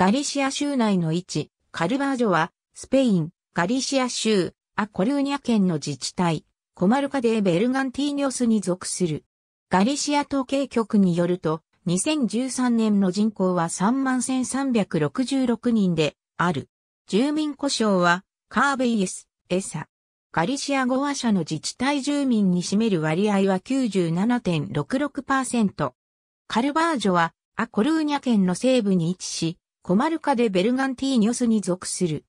ガリシア州内の位置、カルバージョは、スペイン、ガリシア州、アコルーニャ県の自治体、コマルカデーベルガンティーニョスに属する。ガリシア統計局によると、2013年の人口は31,366人で、ある。住民故障は、カーベイエス、エサ。ガリシア語話者の自治体住民に占める割合は97.66%。カルバージョは、アコルーニャ県の西部に位置し、コマルカでベルガンティーニョスに属する。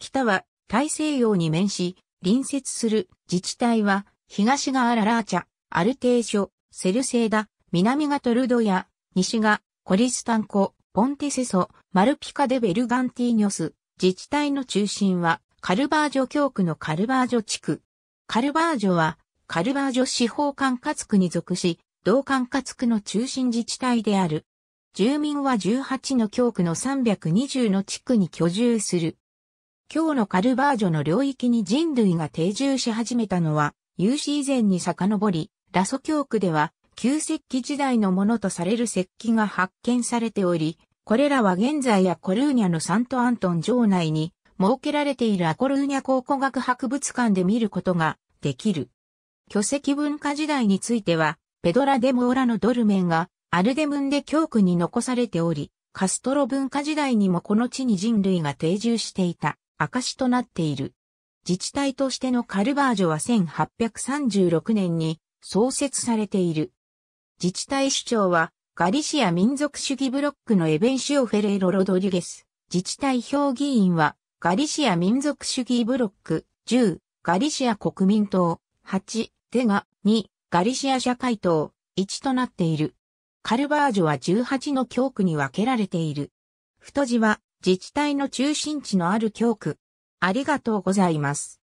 北は大西洋に面し、隣接する自治体は東がアララーチャ、アルテーショ、セルセーダ、南がトルドヤ、西がコリスタンコ、ポンテセソ、マルピカデベルガンティーニョス。自治体の中心はカルバージョ教区のカルバージョ地区。カルバージョはカルバージョ司法管轄区に属し、同管轄区の中心自治体である。住民は18の教区の320の地区に居住する。今日のカルバージョの領域に人類が定住し始めたのは、有史以前に遡り、ラソ教区では、旧石器時代のものとされる石器が発見されており、これらは現在やコルーニャのサントアントン城内に設けられているアコルーニャ考古学博物館で見ることができる。巨石文化時代については、ペドラ・デ・モーラのドルメンがアルデムンで教区に残されており、カストロ文化時代にもこの地に人類が定住していた証となっている。自治体としてのカルバージョは1836年に創設されている。自治体首長はガリシア民族主義ブロックのエベンシオ・フェレーロ・ロドリゲス。自治体評議員はガリシア民族主義ブロック10、ガリシア国民党8、テガ2、ガリシア社会党1となっている。カルバージョは18の教区に分けられている。太字は自治体の中心地のある教区。ありがとうございます。